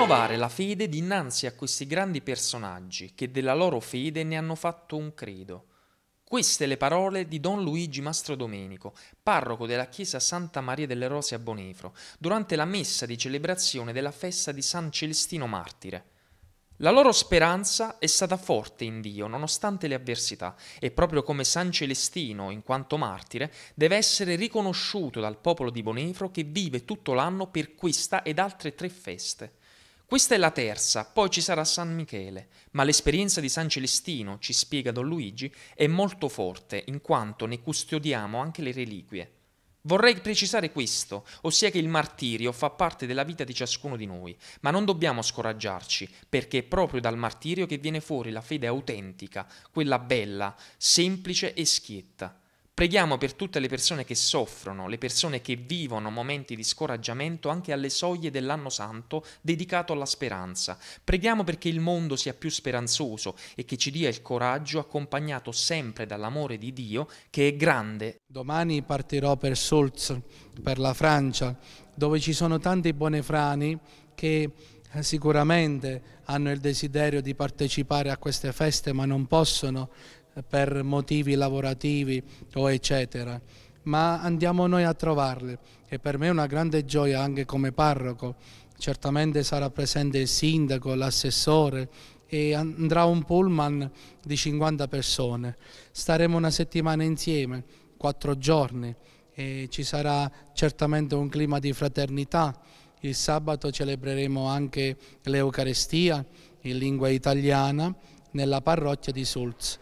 Rinnovare la fede dinanzi a questi grandi personaggi che della loro fede ne hanno fatto un credo. Queste le parole di Don Luigi Mastro Domenico, parroco della chiesa Santa Maria delle Rose a Bonifro, durante la messa di celebrazione della festa di San Celestino Martire. La loro speranza è stata forte in Dio nonostante le avversità e proprio come San Celestino, in quanto martire, deve essere riconosciuto dal popolo di Bonifro che vive tutto l'anno per questa ed altre tre feste. Questa è la terza, poi ci sarà San Michele, ma l'esperienza di San Celestino, ci spiega Don Luigi, è molto forte in quanto ne custodiamo anche le reliquie. Vorrei precisare questo, ossia che il martirio fa parte della vita di ciascuno di noi, ma non dobbiamo scoraggiarci, perché è proprio dal martirio che viene fuori la fede autentica, quella bella, semplice e schietta. Preghiamo per tutte le persone che soffrono, le persone che vivono momenti di scoraggiamento anche alle soglie dell'anno santo dedicato alla speranza. Preghiamo perché il mondo sia più speranzoso e che ci dia il coraggio accompagnato sempre dall'amore di Dio che è grande. Domani partirò per Solz, per la Francia, dove ci sono tanti buoni frani che eh, sicuramente hanno il desiderio di partecipare a queste feste ma non possono per motivi lavorativi o eccetera, ma andiamo noi a trovarle e per me è una grande gioia anche come parroco, certamente sarà presente il sindaco, l'assessore e andrà un pullman di 50 persone, staremo una settimana insieme, quattro giorni e ci sarà certamente un clima di fraternità, il sabato celebreremo anche l'Eucarestia in lingua italiana nella parrocchia di Sulz.